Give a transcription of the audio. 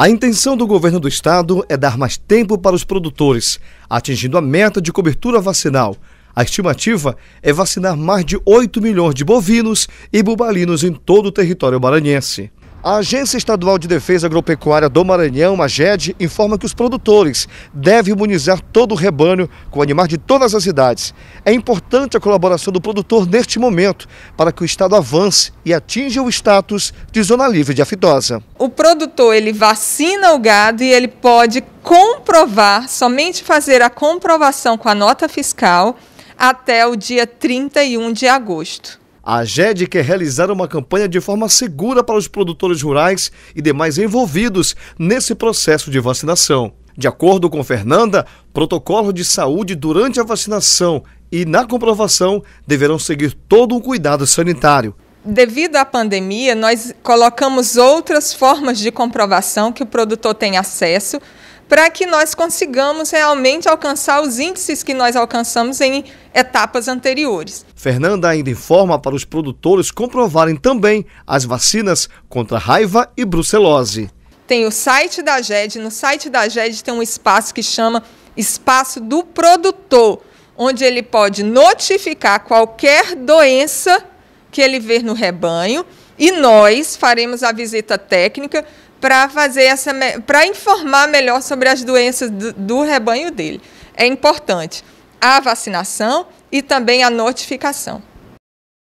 A intenção do governo do estado é dar mais tempo para os produtores, atingindo a meta de cobertura vacinal. A estimativa é vacinar mais de 8 milhões de bovinos e bubalinos em todo o território maranhense. A Agência Estadual de Defesa Agropecuária do Maranhão, a GED, informa que os produtores devem imunizar todo o rebanho com animais de todas as idades. É importante a colaboração do produtor neste momento para que o Estado avance e atinja o status de zona livre de aftosa. O produtor ele vacina o gado e ele pode comprovar, somente fazer a comprovação com a nota fiscal até o dia 31 de agosto. A AGED quer realizar uma campanha de forma segura para os produtores rurais e demais envolvidos nesse processo de vacinação. De acordo com Fernanda, protocolo de saúde durante a vacinação e na comprovação deverão seguir todo o cuidado sanitário. Devido à pandemia, nós colocamos outras formas de comprovação que o produtor tem acesso para que nós consigamos realmente alcançar os índices que nós alcançamos em etapas anteriores. Fernanda ainda informa para os produtores comprovarem também as vacinas contra raiva e brucelose. Tem o site da GED, no site da GED tem um espaço que chama Espaço do Produtor, onde ele pode notificar qualquer doença que ele ver no rebanho e nós faremos a visita técnica para fazer essa para informar melhor sobre as doenças do, do rebanho dele. É importante a vacinação e também a notificação.